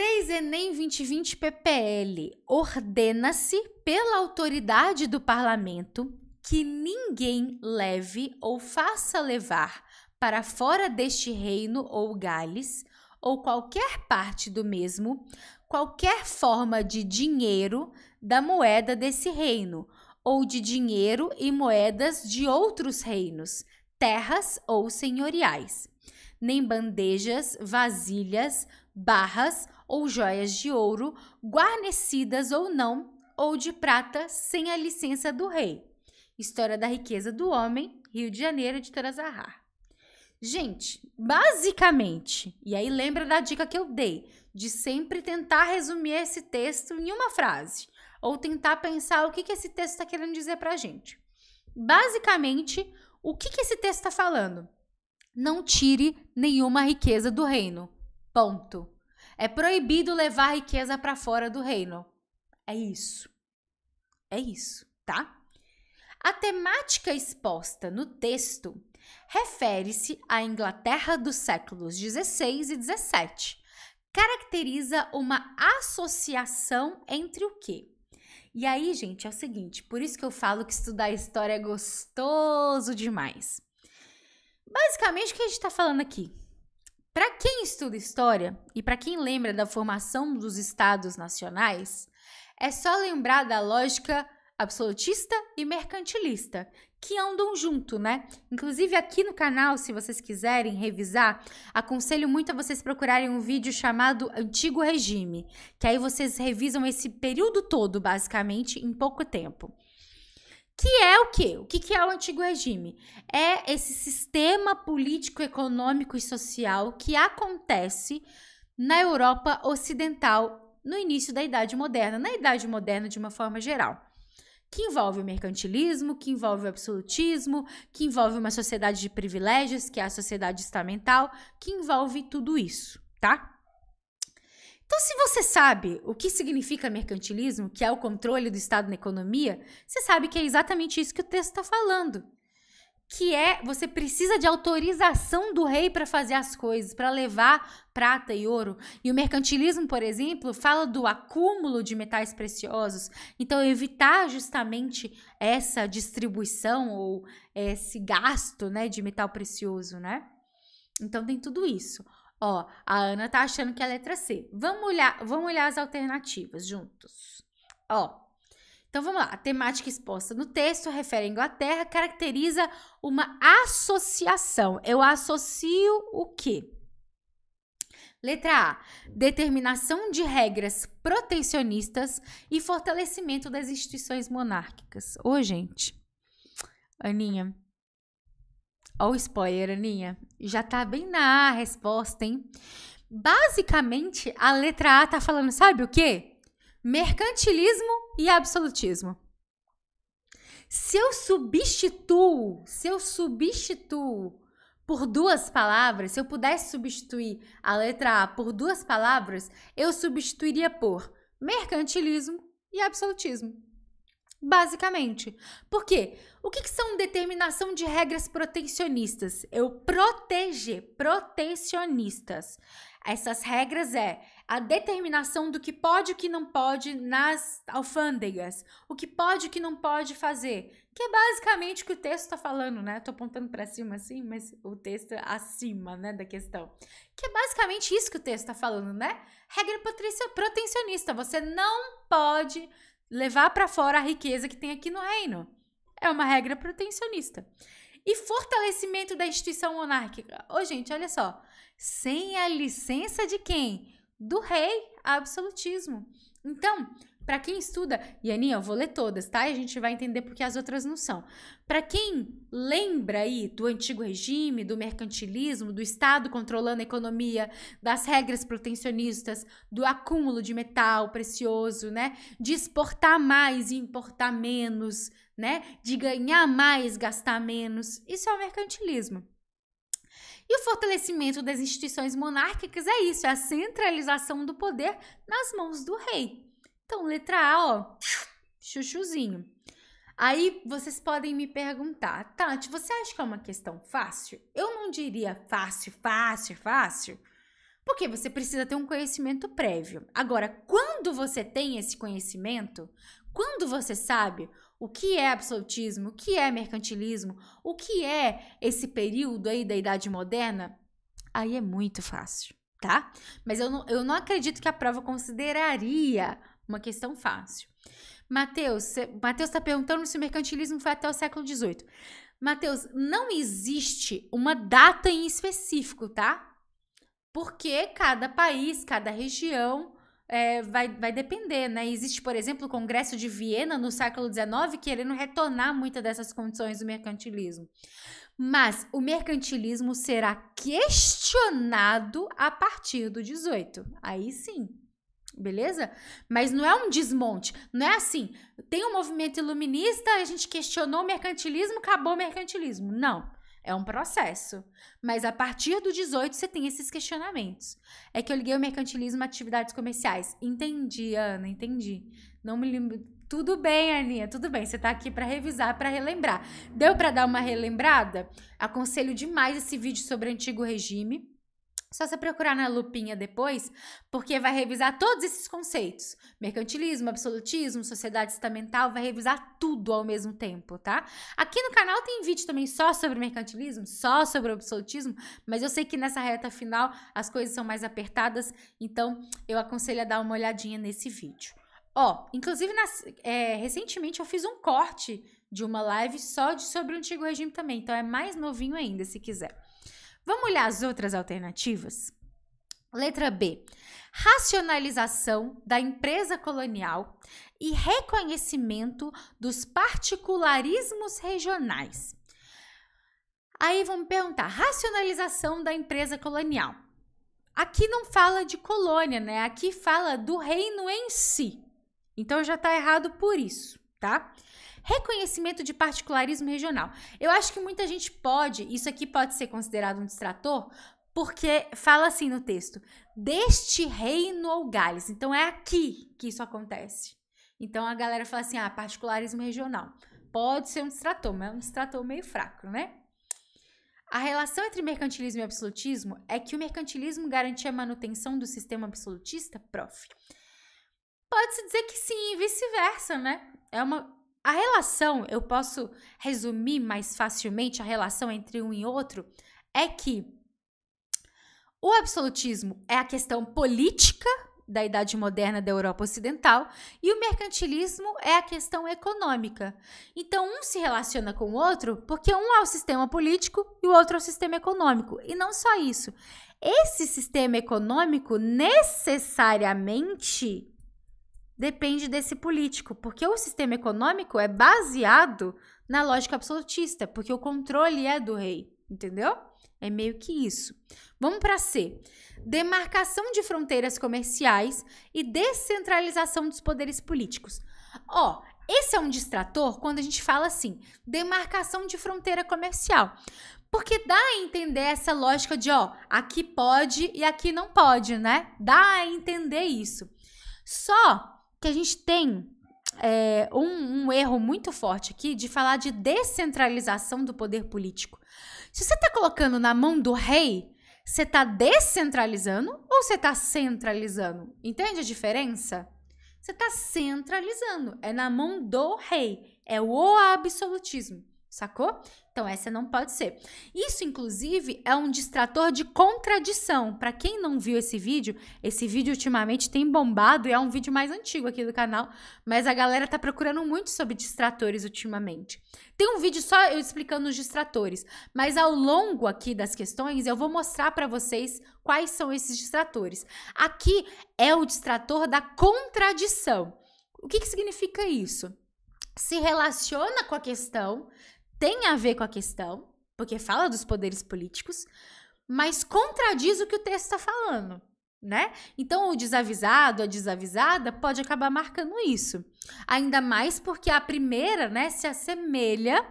3 Enem 2020 PPL ordena-se pela autoridade do parlamento que ninguém leve ou faça levar para fora deste reino ou Gales ou qualquer parte do mesmo qualquer forma de dinheiro da moeda desse reino ou de dinheiro e moedas de outros reinos, terras ou senhoriais, nem bandejas, vasilhas, barras ou joias de ouro, guarnecidas ou não, ou de prata, sem a licença do rei. História da riqueza do homem, Rio de Janeiro, de Zahar. Gente, basicamente, e aí lembra da dica que eu dei, de sempre tentar resumir esse texto em uma frase, ou tentar pensar o que, que esse texto está querendo dizer para a gente. Basicamente, o que, que esse texto está falando? Não tire nenhuma riqueza do reino. Ponto. É proibido levar riqueza para fora do reino. É isso. É isso, tá? A temática exposta no texto refere-se à Inglaterra dos séculos 16 e 17. Caracteriza uma associação entre o quê? E aí, gente, é o seguinte, por isso que eu falo que estudar história é gostoso demais. Basicamente, o que a gente está falando aqui? Para quem estuda história e para quem lembra da formação dos estados nacionais, é só lembrar da lógica absolutista e mercantilista, que andam junto, né? Inclusive aqui no canal, se vocês quiserem revisar, aconselho muito a vocês procurarem um vídeo chamado Antigo Regime, que aí vocês revisam esse período todo, basicamente, em pouco tempo. Que é o quê? O que, que é o antigo regime? É esse sistema político, econômico e social que acontece na Europa Ocidental no início da Idade Moderna, na Idade Moderna de uma forma geral que envolve o mercantilismo, que envolve o absolutismo, que envolve uma sociedade de privilégios, que é a sociedade estamental, que envolve tudo isso, tá? Então, se você sabe o que significa mercantilismo, que é o controle do Estado na economia, você sabe que é exatamente isso que o texto está falando. Que é você precisa de autorização do rei para fazer as coisas, para levar prata e ouro. E o mercantilismo, por exemplo, fala do acúmulo de metais preciosos. Então, evitar justamente essa distribuição ou esse gasto né, de metal precioso, né? Então, tem tudo isso. Ó, a Ana tá achando que é a letra C. Vamos olhar, vamos olhar as alternativas juntos. Ó. Então vamos lá. A temática exposta no texto refere à Inglaterra, caracteriza uma associação. Eu associo o quê? Letra A. Determinação de regras protecionistas e fortalecimento das instituições monárquicas. Ô, gente. Aninha, Olha o spoiler, Aninha. Já tá bem na A, resposta, hein? Basicamente, a letra A tá falando, sabe o quê? Mercantilismo e absolutismo. Se eu substituo, se eu substituo por duas palavras, se eu pudesse substituir a letra A por duas palavras, eu substituiria por mercantilismo e absolutismo. Basicamente. Por quê? O que, que, são determinação de regras protecionistas? Eu proteger, protecionistas. Essas regras é a determinação do que pode e o que não pode nas alfândegas, o que pode e o que não pode fazer, que é basicamente o que o texto está falando, né? Tô apontando para cima assim, mas o texto é acima, né, da questão. Que é basicamente isso que o texto está falando, né? Regra protecionista, você não pode levar para fora a riqueza que tem aqui no reino. É uma regra protecionista. E fortalecimento da instituição monárquica. Ô, gente, olha só. Sem a licença de quem? Do rei, absolutismo. Então, para quem estuda, e Aninha, eu vou ler todas, tá? E a gente vai entender porque as outras não são. Para quem lembra aí do antigo regime, do mercantilismo, do Estado controlando a economia, das regras protecionistas, do acúmulo de metal precioso, né? De exportar mais e importar menos, né? De ganhar mais, gastar menos. Isso é o mercantilismo. E o fortalecimento das instituições monárquicas é isso, é a centralização do poder nas mãos do rei. Então, letra A, ó, chuchuzinho. Aí vocês podem me perguntar, Tati, você acha que é uma questão fácil? Eu não diria fácil, fácil, fácil, porque você precisa ter um conhecimento prévio. Agora, quando você tem esse conhecimento, quando você sabe o que é absolutismo, o que é mercantilismo, o que é esse período aí da Idade Moderna, aí é muito fácil, tá? Mas eu não, eu não acredito que a prova consideraria uma questão fácil. Mateus está perguntando se o mercantilismo foi até o século XVIII. Mateus, não existe uma data em específico, tá? Porque cada país, cada região é, vai, vai depender, né? Existe, por exemplo, o Congresso de Viena no século XIX querendo retornar muitas dessas condições do mercantilismo. Mas o mercantilismo será questionado a partir do 18. Aí sim beleza? Mas não é um desmonte, não é assim, tem um movimento iluminista, a gente questionou o mercantilismo, acabou o mercantilismo. Não. É um processo. Mas a partir do 18 você tem esses questionamentos. É que eu liguei o mercantilismo a atividades comerciais. Entendi, Ana, entendi. Não me lembro. Tudo bem, Aninha, tudo bem. Você tá aqui para revisar, para relembrar. Deu para dar uma relembrada? Aconselho demais esse vídeo sobre o antigo regime. Só você procurar na lupinha depois, porque vai revisar todos esses conceitos. Mercantilismo, absolutismo, sociedade estamental, vai revisar tudo ao mesmo tempo, tá? Aqui no canal tem vídeo também só sobre mercantilismo, só sobre absolutismo, mas eu sei que nessa reta final as coisas são mais apertadas, então eu aconselho a dar uma olhadinha nesse vídeo. Ó, inclusive, nas, é, recentemente eu fiz um corte de uma live só de, sobre o antigo regime também, então é mais novinho ainda, se quiser. Vamos olhar as outras alternativas? Letra B. Racionalização da empresa colonial e reconhecimento dos particularismos regionais. Aí vamos perguntar: racionalização da empresa colonial. Aqui não fala de colônia, né? Aqui fala do reino em si. Então já está errado por isso, tá? Reconhecimento de particularismo regional. Eu acho que muita gente pode, isso aqui pode ser considerado um distrator, porque fala assim no texto: deste reino ou Gales. Então é aqui que isso acontece. Então a galera fala assim: ah, particularismo regional. Pode ser um distrator, mas é um distrator meio fraco, né? A relação entre mercantilismo e absolutismo é que o mercantilismo garantia a manutenção do sistema absolutista, prof. Pode-se dizer que sim, e vice-versa, né? É uma a relação, eu posso resumir mais facilmente a relação entre um e outro, é que o absolutismo é a questão política da Idade Moderna da Europa Ocidental e o mercantilismo é a questão econômica. Então, um se relaciona com o outro porque um é o sistema político e o outro é o sistema econômico. E não só isso. Esse sistema econômico necessariamente depende desse político, porque o sistema econômico é baseado na lógica absolutista, porque o controle é do rei, entendeu? É meio que isso. Vamos para C. Demarcação de fronteiras comerciais e descentralização dos poderes políticos. Ó, esse é um distrator quando a gente fala assim, demarcação de fronteira comercial. Porque dá a entender essa lógica de, ó, aqui pode e aqui não pode, né? Dá a entender isso. Só que a gente tem é, um, um, erro muito forte aqui de falar de descentralização do poder político. Se você está colocando na mão do rei, você está descentralizando ou você está centralizando? Entende a diferença? Você está centralizando, é na mão do rei, é o absolutismo. Sacou? Então essa não pode ser. Isso inclusive é um distrator de contradição. Para quem não viu esse vídeo, esse vídeo ultimamente tem bombado e é um vídeo mais antigo aqui do canal, mas a galera tá procurando muito sobre distratores ultimamente. Tem um vídeo só eu explicando os distratores, mas ao longo aqui das questões eu vou mostrar para vocês quais são esses distratores. Aqui é o distrator da contradição. O que, que significa isso? Se relaciona com a questão, tem a ver com a questão, porque fala dos poderes políticos, mas contradiz o que o texto está falando, né? Então o desavisado, a desavisada pode acabar marcando isso. Ainda mais porque a primeira, né, se assemelha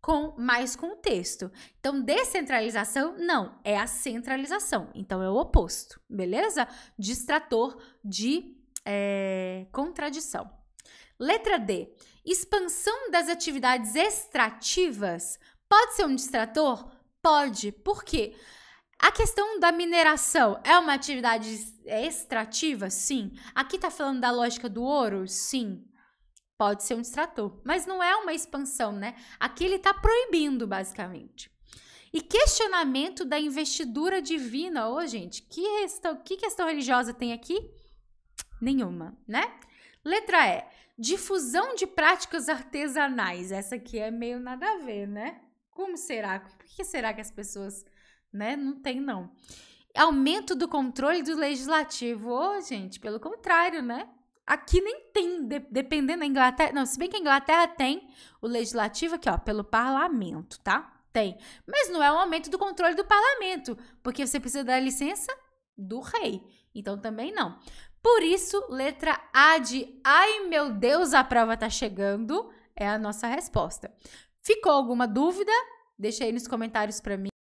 com mais com o texto. Então descentralização não, é a centralização. Então é o oposto, beleza? Distrator de é, contradição. Letra D. Expansão das atividades extrativas pode ser um distrator? Pode. Por quê? A questão da mineração é uma atividade extrativa? Sim. Aqui está falando da lógica do ouro? Sim. Pode ser um distrator, mas não é uma expansão, né? Aqui ele está proibindo, basicamente. E questionamento da investidura divina. Ô, oh, gente, que, questão, que questão religiosa tem aqui? Nenhuma, né? Letra E. Difusão de práticas artesanais. Essa aqui é meio nada a ver, né? Como será? Por que será que as pessoas, né, não tem não? Aumento do controle do legislativo. Ô, oh, gente, pelo contrário, né? Aqui nem tem, de, dependendo da Inglaterra. Não, se bem que a Inglaterra tem o legislativo aqui, ó, pelo parlamento, tá? Tem. Mas não é um aumento do controle do parlamento, porque você precisa da licença do rei. Então também não. Por isso, letra A de Ai meu Deus, a prova tá chegando é a nossa resposta. Ficou alguma dúvida? Deixa aí nos comentários para mim.